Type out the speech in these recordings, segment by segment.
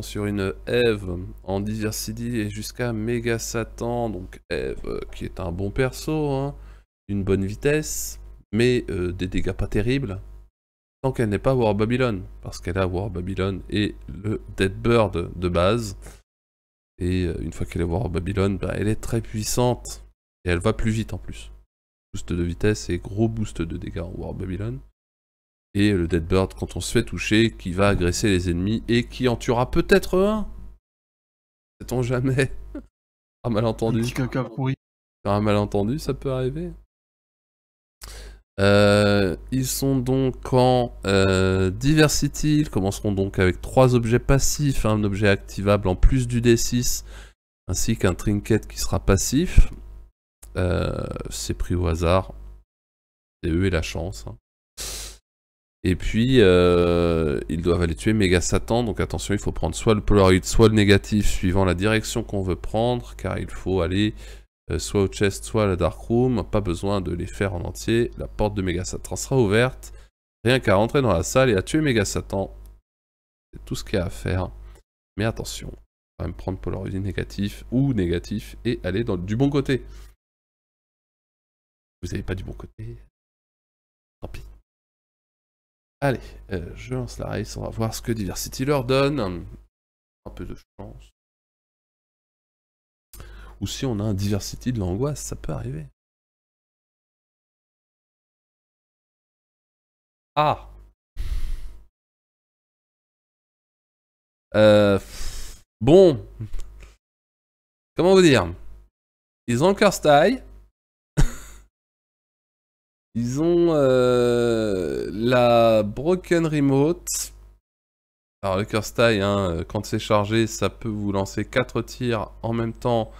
sur une Eve en Diversity et jusqu'à Mega Satan. Donc Eve euh, qui est un bon perso, hein, une bonne vitesse, mais euh, des dégâts pas terribles. Tant qu'elle n'est pas War Babylon, parce qu'elle a War Babylon et le Dead Bird de base. Et euh, une fois qu'elle est War Babylon, bah, elle est très puissante. Et elle va plus vite en plus. Boost de vitesse et gros boost de dégâts en War Babylon. Et le Dead Bird, quand on se fait toucher, qui va agresser les ennemis et qui en tuera peut-être un Sait-on jamais Un malentendu. Un malentendu, ça peut arriver. Euh, ils sont donc en euh, Diversity. Ils commenceront donc avec trois objets passifs, un objet activable en plus du D6, ainsi qu'un trinket qui sera passif. Euh, c'est pris au hasard. C'est eux et la chance. Hein. Et puis, euh, ils doivent aller tuer Méga Satan. Donc attention, il faut prendre soit le Polaroid, soit le négatif, suivant la direction qu'on veut prendre, car il faut aller euh, soit au chest, soit à la Dark Room. Pas besoin de les faire en entier. La porte de Méga Satan sera ouverte. Rien qu'à rentrer dans la salle et à tuer Méga Satan. C'est tout ce qu'il y a à faire. Mais attention, quand même prendre Polaroid négatif ou négatif et aller du bon côté. Vous n'avez pas du bon côté, Allez, euh, je lance la race, on va voir ce que Diversity leur donne. Un, peu de chance. Ou si on a un Diversity de l'angoisse, ça peut arriver. Ah euh, Bon Comment vous dire Ils ont le curse taille. Ils ont euh, la Broken Remote. Alors le curse hein, euh, quand c'est chargé, ça peut vous lancer 4 tirs en même temps.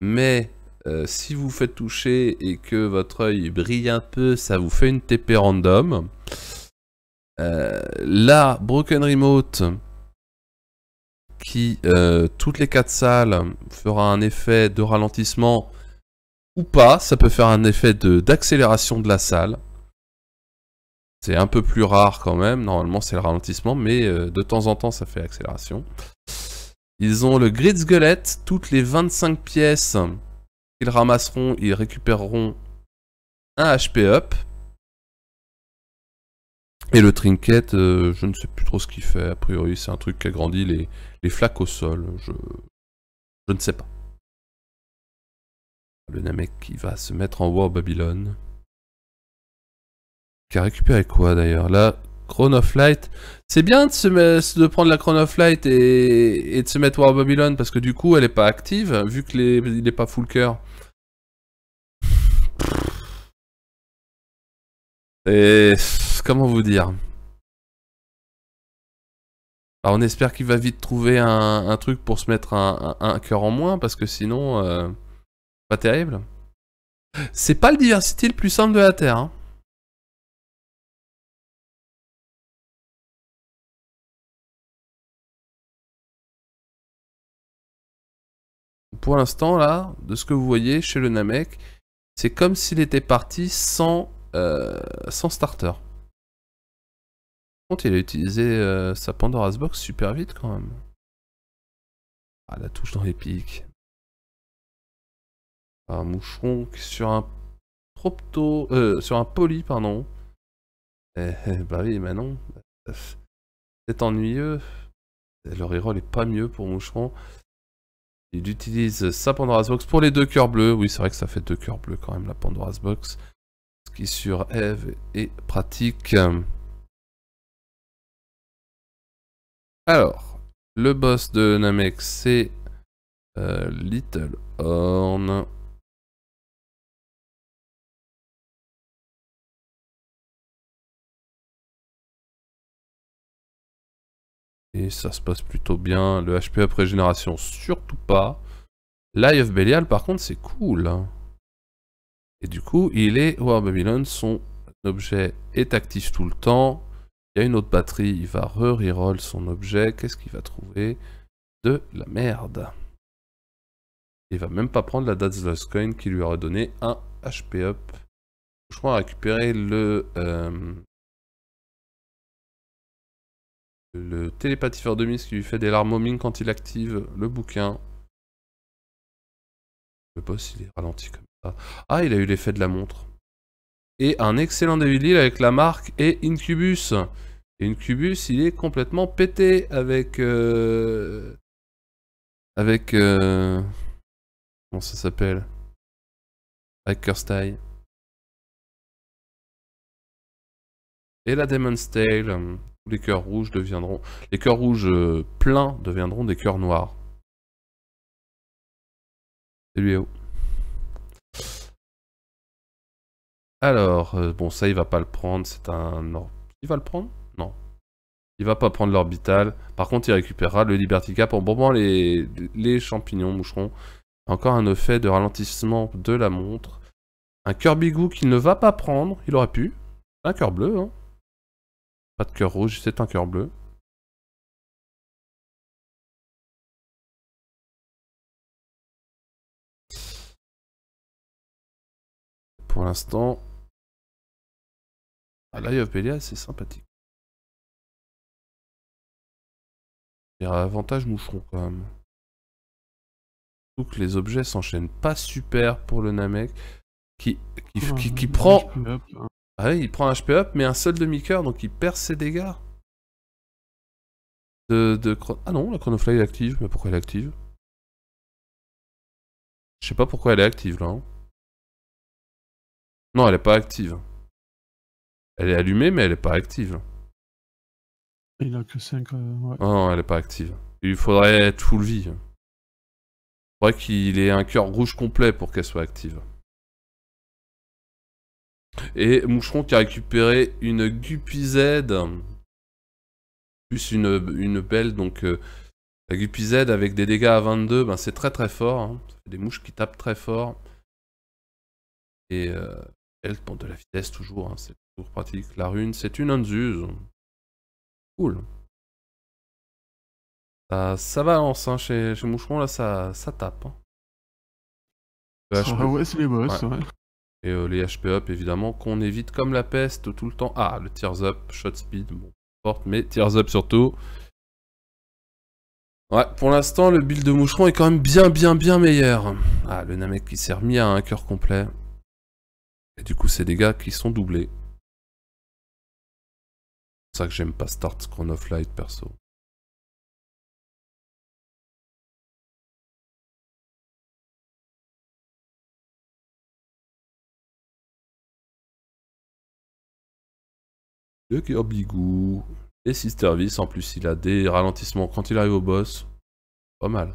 Mais euh, si vous faites toucher et que votre œil brille un peu, ça vous fait une TP random. la Broken Remote, qui toutes les 4 salles fera un effet de ralentissement ou pas. Ça peut faire un effet d'accélération de, la salle. C'est un peu plus rare quand même. Normalement, c'est le ralentissement, mais euh, de temps en temps, ça fait accélération. Ils ont le grid squelette. Toutes les 25 pièces qu'ils ramasseront, ils récupéreront un HP up. Et le trinket, euh, je ne sais plus trop ce qu'il fait. A priori, c'est un truc qui agrandit les, les flaques au sol. Je, je ne sais pas. Le Namek qui va se mettre en War Babylone. Qui a récupéré quoi d'ailleurs Là, Chrono Flight. C'est bien de, prendre la Chrono Flight et, et, de se mettre War Babylone parce que du coup elle n'est pas active vu qu'il n'est pas full cœur. Et comment vous dire bah, on espère qu'il va vite trouver un, truc pour se mettre un, cœur en moins parce que sinon... Euh, terrible. C'est pas le diversity le plus simple de la Terre. Hein. Pour l'instant, là, de ce que vous voyez chez le Namek, c'est comme s'il était parti sans, euh, sans starter. Par contre, il a utilisé euh, sa Pandora's Box super vite quand même. Ah, la touche dans les pics un moucheron sur un Tropto... Euh, sur un poli, pardon. Eh, eh, bah oui, mais non. C'est ennuyeux. Le reroll est pas mieux pour moucheron. Il utilise sa Pandora's Box pour les deux cœurs bleus. Oui, c'est vrai que ça fait deux cœurs bleus quand même, la Pandora's Box. Ce qui sur Eve est pratique. Alors, le boss de Namek, c'est euh, Little Horn. Et ça se passe plutôt bien. Le HP après génération, surtout pas. L'Eye of Belial, par contre, c'est cool. Hein. Et du coup, il est War Babylon. Son objet est actif tout le temps. Il y a une autre batterie. Il va re-reroll son objet. Qu'est-ce qu'il va trouver De la merde. Il va même pas prendre la date Coin qui lui aurait donné un HP up. Je crois récupérer le, euh, le de miss qui lui fait des larmes homing quand il active le bouquin. Le boss, il est ralenti comme ça. Ah, il a eu l'effet de la montre. Et un excellent David avec la marque et Incubus. Et Incubus, il est complètement pété avec... Euh, avec... Euh... Comment ça s'appelle Avec Kirsty Et la Demon's Tale les cœurs rouges deviendront... Les cœurs rouges euh, pleins deviendront des cœurs noirs. Salut où Alors, euh, bon, ça, il va pas le prendre. C'est un... Il va le prendre Non. Il va pas prendre l'orbital. Par contre, il récupérera le Liberty Cap en bombant les, champignons moucherons. Encore un effet de ralentissement de la montre. Un cœur bigou qu'il ne va pas prendre. Il aurait pu. Un cœur bleu, hein. Pas de cœur rouge, c'est un cœur bleu. Pour l'instant, ah l'Eye of c'est sympathique. Il y a avantage moucheron quand même. Surtout les objets s'enchaînent pas super pour le Namek qui, qui, qui prend ah oui, il prend un HP up, mais un seul demi-cœur, donc il perd ses dégâts. De, Ah non, la chronofly est active, mais pourquoi elle est active Je sais pas pourquoi elle est active là. Hein. Non, elle est pas active. Elle est allumée, mais elle est pas active. Il a que 5. Euh, oh, non, elle est pas active. Il faudrait être full vie. Il faudrait qu'il ait un cœur rouge complet pour qu'elle soit active. Et Moucheron qui a récupéré une Guppy Z, Plus une, une belle, donc euh, la la Z avec des dégâts à 22, ben c'est très très fort. Hein. des mouches qui tapent très fort. Et euh, elle, prend de la vitesse toujours, hein. c'est toujours pratique. La rune, c'est une Anzuz, Cool. Ça, balance hein, chez, Moucheron, là ça, ça tape. ouais, c'est les boss, ouais. Et euh, les HP up, évidemment, qu'on évite comme la peste tout le temps. Ah, le tears up, shot speed, bon, porte, mais tears up surtout. Ouais, pour l'instant, le build de moucheron est quand même bien, bien, bien meilleur. Ah, le Namek qui s'est remis à un cœur complet. Et du coup, ces dégâts qui sont doublés. C'est pour ça que j'aime pas start Off Light, perso. Le Obligou, et Sister en plus il a des ralentissements quand il arrive au boss. Pas mal.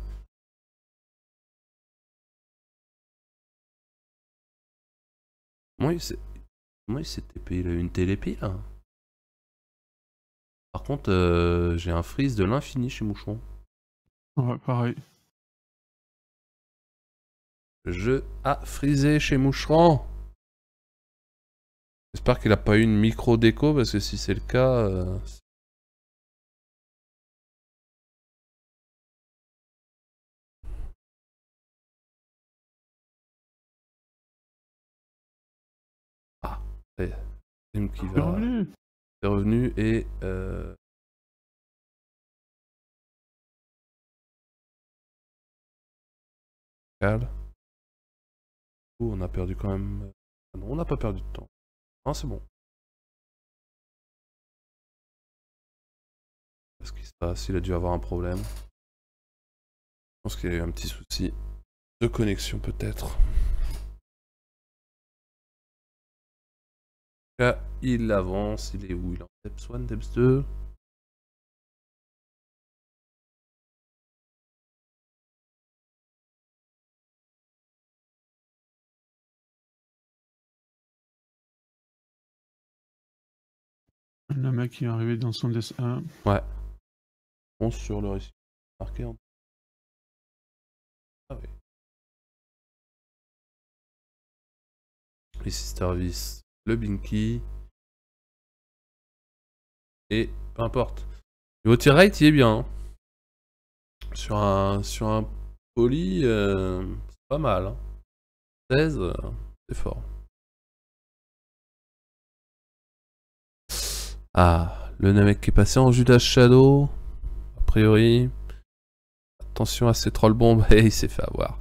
Comment il s'est TP Il a une télépile là Par contre, euh, j'ai un freeze de l'infini chez Moucheron Ouais, pareil. Je a frisé chez Moucheron. J'espère qu'il n'a pas eu une micro-déco, parce que si c'est le cas... Euh, ah, c'est qui revenu. C'est revenu et... Euh... on a perdu quand même... Euh, non, on n'a pas perdu de temps c'est bon. Qu'est-ce qui se passe Il a dû avoir un problème. Je pense qu'il y a eu un petit souci de connexion peut-être. Là, il avance. Il est où Il est en Deps 1, deps 2 Le mec qui est arrivé dans son dessin. Ouais. On sur le récit marqué en... Ah oui. Récit service, le Binky. Et peu importe. Niveau tier rate, il est bien. Hein. Sur un sur un poly, euh, c'est pas mal. 16, hein. euh, c'est fort. Ah, le mec qui est passé en Judas Shadow. A priori. Attention à ces trolls bombes. Et il s'est fait avoir.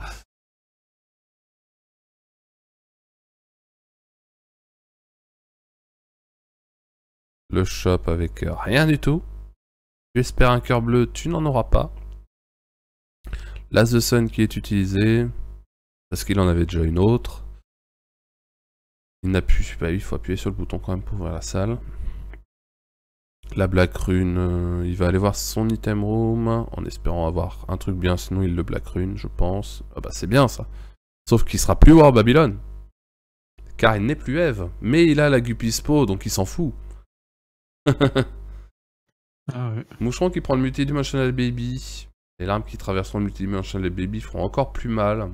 Le shop avec euh, rien du tout. Tu espères un cœur bleu, tu n'en auras pas. L'As de Sun qui est utilisé. Parce qu'il en avait déjà une autre. Il n'a sais pas, il faut appuyer sur le bouton quand même pour ouvrir la salle. La Black Rune, euh, il va aller voir son item room en espérant avoir un truc bien, sinon il le Black Rune, je pense. Ah bah c'est bien ça. Sauf qu'il sera plus War Babylon, Car il n'est plus Eve, mais il a la Gupispo, donc il s'en fout. ah Moucheron qui prend le Multidimensional Baby. Les larmes qui traverseront le Multidimensional Baby feront encore plus mal.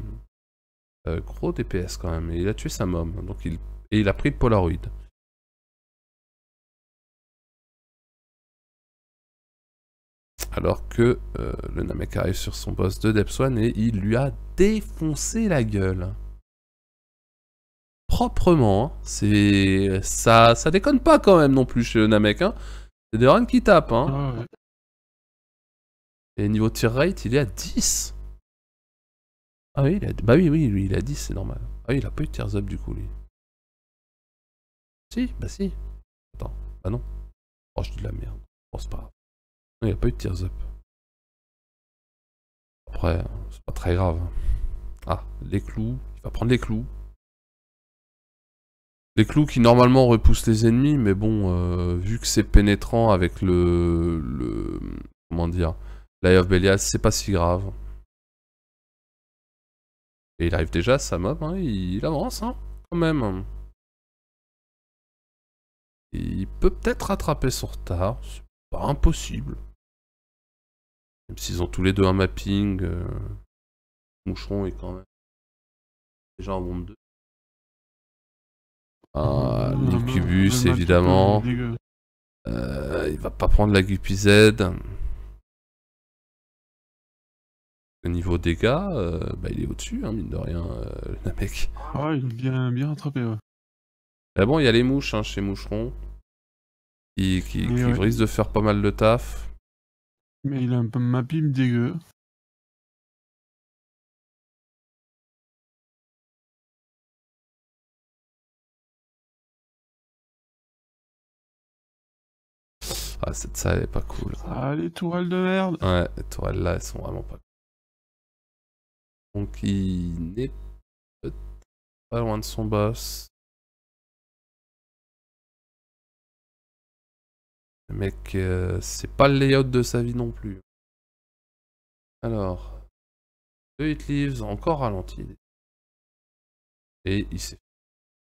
Euh, gros DPS quand même, et il a tué sa mom, donc il... et il a pris Polaroid. alors que euh, le Namek arrive sur son boss de Depswan et il lui a défoncé la gueule. Proprement, c'est ça, ça déconne pas quand même non plus chez le Namek. Hein. C'est C'est Doran qui tapent. Hein. Ah et niveau tir rate, il est à 10. Ah oui, bah oui, oui, lui, il a 10, c'est normal. Ah oui, il a pas eu de tiers up du coup, lui. Si, bah si. Attends, bah non. Oh, je dis de la merde. Oh, c'est pas il n'y a pas eu de tears up. Après, c'est pas très grave. Ah, les clous. Il va prendre les clous. Les clous qui normalement repoussent les ennemis, mais bon, euh, vu que c'est pénétrant avec le, le... Comment dire L'Eye of Belias, c'est pas si grave. Et il arrive déjà à sa mob hein. il, avance, hein, quand même. Il peut peut-être rattraper son retard, c'est pas impossible. Même s'ils ont tous les deux un mapping, euh, Moucheron est quand même déjà en monde 2. Ah, l'Incubus évidemment. Euh, il va pas prendre la Z Au niveau dégâts, euh, bah, il est au-dessus, hein, mine de rien, le mec. Ah, il vient bien, bien rattrapé, ouais. Ah bon, il y a les mouches hein, chez Moucheron qui, qui, risquent de faire pas mal de taf. Mais il a un peu ma pime dégueu. Ah, cette salle est pas cool. Ah, les tourelles de merde. Ouais, les tourelles là, elles sont vraiment pas cool. Donc il n'est pas loin de son boss. Mec euh, c'est pas le layout de sa vie non plus. Alors. The Hit Leaves, encore ralenti. Et il s'est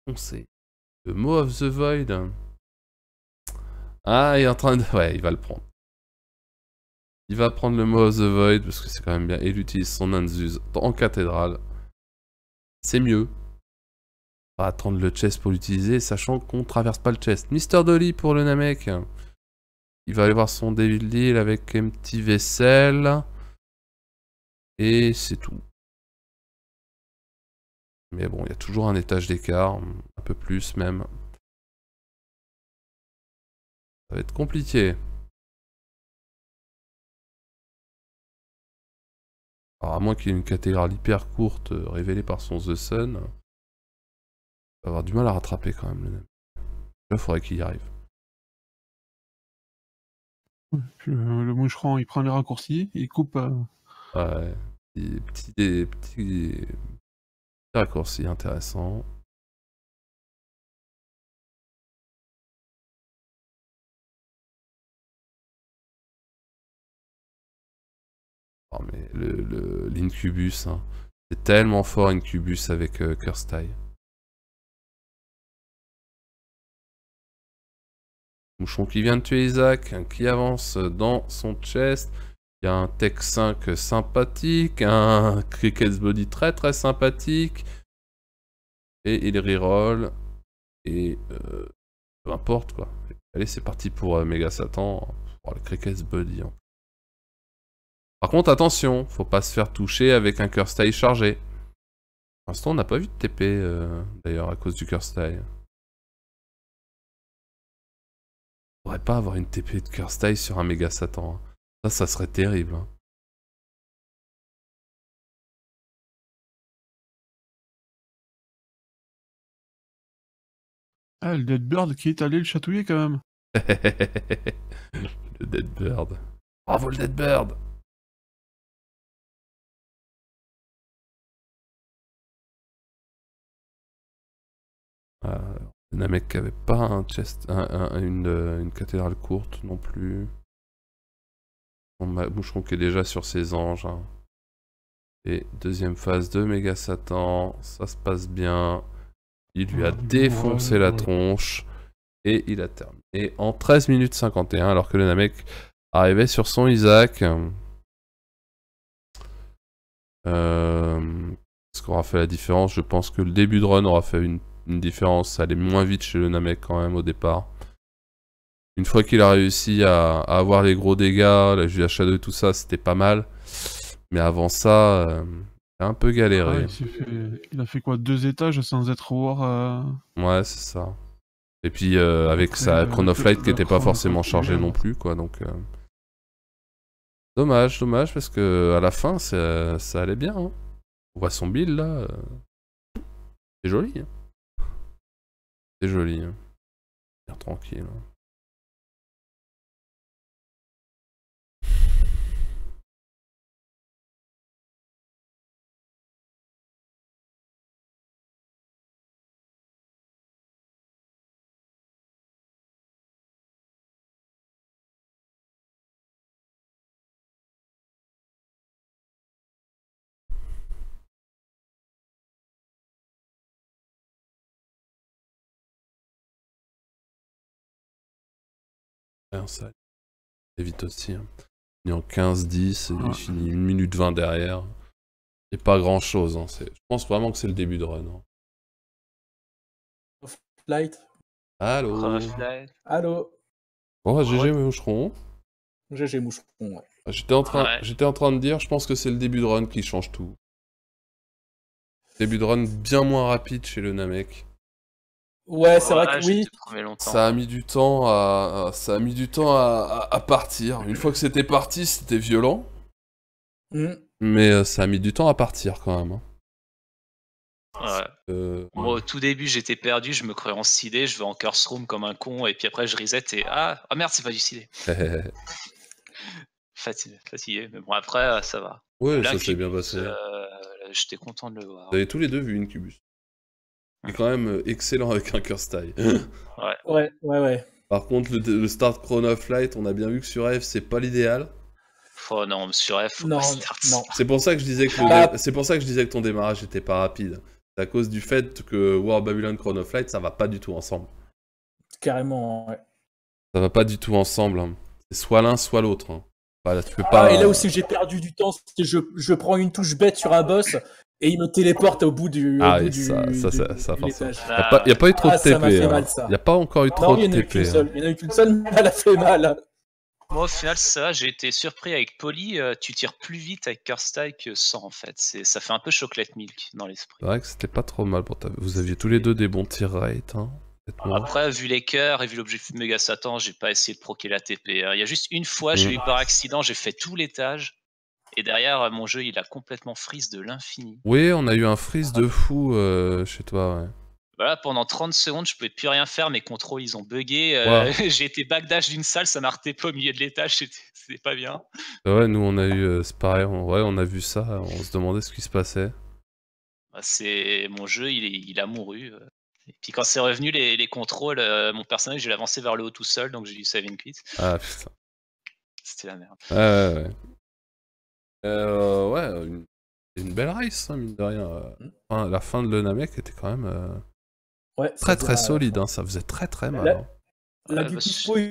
foncé. Le mot of the Void. Ah, il est en train de. Ouais, il va le prendre. Il va prendre le mot of the Void parce que c'est quand même bien. Et il utilise son Anzus en cathédrale. C'est mieux. va attendre le chest pour l'utiliser, sachant qu'on traverse pas le chest. Mister Dolly pour le Namek. Il va aller voir son Devil Deal avec un petit vaisselle. Et c'est tout. Mais bon, il y a toujours un étage d'écart, un peu plus même. Ça va être compliqué. Alors à moins qu'il ait une catégorie hyper courte euh, révélée par son The Sun, il va avoir du mal à rattraper quand même. Là, il faudrait qu'il y arrive le moucheron, il prend les raccourcis, il coupe. Euh, ouais, des petits, petits, raccourcis intéressants. Oh, mais le, l'incubus, hein. c'est tellement fort Incubus avec euh, Mouchon qui vient de tuer Isaac, qui avance dans son chest. Il y a un Tech 5 sympathique, un Cricket's Body très très sympathique. Et il reroll. Et euh, peu importe quoi. Allez, c'est parti pour euh, Mega Satan. Pour le Cricket's Body. Hein. Par contre, attention, faut pas se faire toucher avec un curse chargé. Pour l'instant, on n'a pas vu de TP euh, d'ailleurs à cause du curse faudrait pas avoir une TP de curse style sur un méga Satan. Hein. Ça, ça serait terrible. Hein. Ah, le Dead Bird qui est allé le chatouiller quand même. le Dead Bird. Bravo le Dead Bird euh, Namek qui avait pas un chest, euh, une, cathédrale courte non plus. On qui est déjà sur ses anges. Hein. Et deuxième phase de Méga Satan, ça se passe bien. Il lui a défoncé la tronche et il a terminé en 13 minutes 51 alors que le Namek arrivait sur son Isaac. Euh, ce qui aura fait la différence, je pense que le début de run aura fait une une différence. Ça allait moins vite chez le Namek quand même au départ. Une fois qu'il a réussi à, avoir les gros dégâts, la Julia Shadow et tout ça, c'était pas mal. Mais avant ça, il euh, a un peu galéré. Ah, il, a fait quoi Deux étages sans être war euh Ouais, c'est ça. Et puis euh, avec sa sa Flight qui était pas forcément chargée hein. non plus, quoi. Donc. Dommage, dommage, parce que à la fin, ça, ça allait bien. Hein. On voit son build là. C'est joli. Hein. C'est joli. Hein. Tranquille. Hein. ça vite aussi. Hein. Il est en 15-10 et il finit 1 minute 20 derrière. C'est pas grand chose. Hein. Je pense vraiment que c'est le début de run. Hein. flight Allô. oh, GG Moucheron. GG Moucheron, ah, J'étais en, train, ouais. j'étais en train de dire, je pense que c'est le début de run qui change tout. Début de run bien moins rapide chez le Namek. Ouais, c'est vrai que oui. Ça a mis du temps à, ça a mis du temps à, partir. Une fois que c'était parti, c'était violent. Hmm. Mais euh, ça a mis du temps à partir quand même. Hein. Ouais. Euh, Moi, au tout début, j'étais perdu, je me croyais en CD, je vais en Curse Room comme un con, et puis après, je reset et ah, oh merde, c'est pas du CD. fatigué, fatigué, mais bon, après, euh, ça va. Ouais, ça s'est bien passé. J'étais content de le voir. Vous avez tous les deux vu Incubus il est quand même euh, excellent avec un curse tie. ouais. ouais, ouais, ouais. Par contre, le, start Chrono Flight, on a bien vu que sur F, c'est pas l'idéal. Oh non, sur F, non, non. C'est pour ça que je disais que ah. c'est pour ça que je disais que ton démarrage était pas rapide. C'est à cause du fait que War Babylon Chrono Flight, ça va pas du tout ensemble. Carrément, ouais. Ça va pas du tout ensemble. Hein. C'est soit l'un, soit l'autre. Hein. tu peux ah, pas... Et là aussi j'ai perdu du temps, que je, je prends une touche bête sur un boss et il me téléporte au bout du. Ah oui, ça, ça, ça, ça, Il n'y ah. a, pas eu trop de ah, TP. Il hein. a pas encore eu trop de TP. Hein. Il n'y en a eu qu'une seule, mais elle a fait mal. Moi, au final, ça, j'ai été surpris avec Polly. Euh, tu tires plus vite avec Kirstye que sans, en fait. Ça fait un peu chocolate milk dans l'esprit. C'est vrai que c'était pas trop mal pour ta... Vous aviez tous les deux des bons tirs rates. Hein, Après, vu les cœurs et vu l'objet méga Satan, j'ai pas essayé de proquer la TP. Il y a juste une fois, j'ai mm. eu par accident, j'ai fait tout l'étage. Et derrière, mon jeu, il a complètement freeze de l'infini. Oui, on a eu un freeze de fou euh, chez toi, ouais. Voilà, pendant 30 secondes, je pouvais plus rien faire, mes contrôles, ils ont bugué. Euh, j'ai été backdash d'une salle, ça m'a pas au milieu de l'étage, c'était pas bien. Ouais, nous, on a eu, euh, c'est pareil, on, ouais, on a vu ça, on se demandait ce qui se passait. Bah, c'est mon jeu, il, a mouru. Et puis quand c'est revenu, les, contrôles, mon personnage, l'ai avancé vers le haut tout seul, donc j'ai dû save une quit. Ah putain. C'était la merde. ouais. Euh, ouais, une, une belle race, hein, mine de rien. Mmh. Enfin, la fin de le Namek était quand même euh, très très solide, hein, ça faisait très très mal. La, hein. Bah,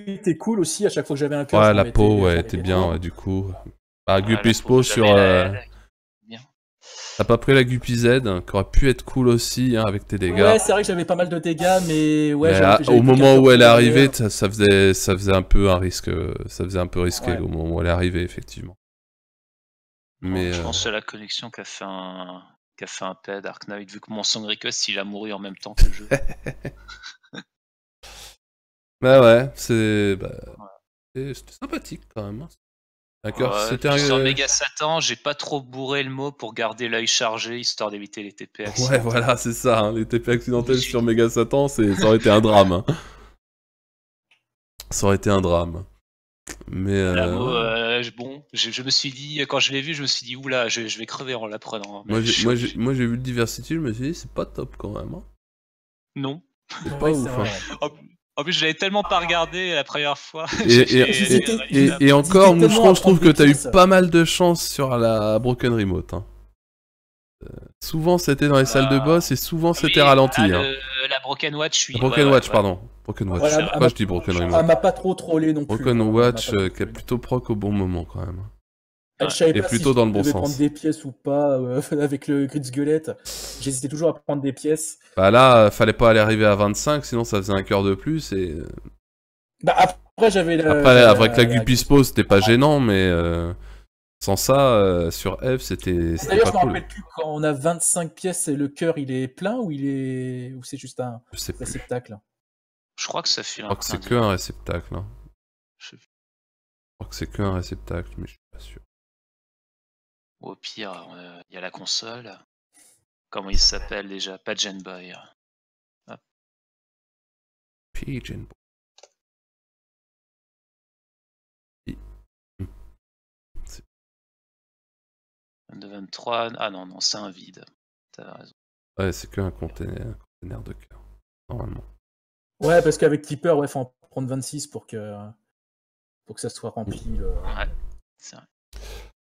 était cool aussi, à chaque fois que j'avais un cœur. Ouais, la peau ouais, était bien, du coup. Bah, ah, Gupispo sur. Euh, t'as pas pris la guppy Z, qui aurait pu être cool aussi hein, avec tes dégâts. Ouais, c'est vrai que j'avais pas mal de dégâts, mais ouais. au moment où elle est arrivée, faisait, ça faisait un peu un risque, ça faisait un peu risqué au moment où elle est arrivée, effectivement je pense à euh, la connexion qu'a fait un qu'a fait un TED Dark Knight, vu que mon Song Request il a mouru en même temps que le jeu. Bah, bah ouais, c'est c'était sympathique quand même. Hein. D'accord, c'était un euh, méga Satan, j'ai pas trop bourré le mot pour garder l'œil chargé histoire d'éviter les TP accidentels. Ouais, voilà, c'est ça, hein, les TP accidentels sur Mega Satan, ça aurait été un drame. Hein. Ça aurait été un drame. Mais euh, euh, bon, je, me suis dit, quand je l'ai vu, je me suis dit, oula, je, je vais crever en la prenant. Hein. Moi j'ai, vu le Diversity, je me suis dit, c'est pas top quand même. Hein. Non. C'est pas ouf. Hein. en, plus, je l'avais tellement pas regardé la première fois. Et, euh, encore, je trouve que t'as eu pas mal de chance sur la Broken Remote. Euh, souvent c'était dans les salles de ah. boss et souvent ah c'était ralenti. Ah, Broken Watch, je Broken pardon. Broken Watch. Voilà, Pourquoi je dis Broken Watch Elle m'a pas trop trollé non plus. Broken Watch, qui est euh, plutôt proc au bon moment quand même. Elle, je savais et plutôt dans le bon sens. prendre des pièces ou pas euh, avec le grid J'hésitais toujours à prendre des pièces. Bah là, euh, fallait pas aller arriver à 25, sinon ça faisait un cœur de plus et. Bah après j'avais. Après avec la, la, c'était pas gênant, mais. Sans ça, euh, sur Eve, c'était. D'ailleurs, je me rappelle plus quand on a 25 pièces et le cœur, il est plein ou il est ou c'est juste un réceptacle. Je crois que ça fait. Je crois c'est que un réceptacle. Hein. Je... crois que c'est que un réceptacle, mais je suis pas sûr. au pire, il euh, y a la console. Comment il s'appelle déjà Pigeon Boy. Pigeon Boy. 22, 23. Ah non, non, c'est un vide. T'as raison. Ouais, c'est qu'un un container de cœur, normalement. Ouais, parce qu'avec Keeper, ouais, faut en prendre 26 pour que, pour que ça soit rempli. Ouais, c'est vrai.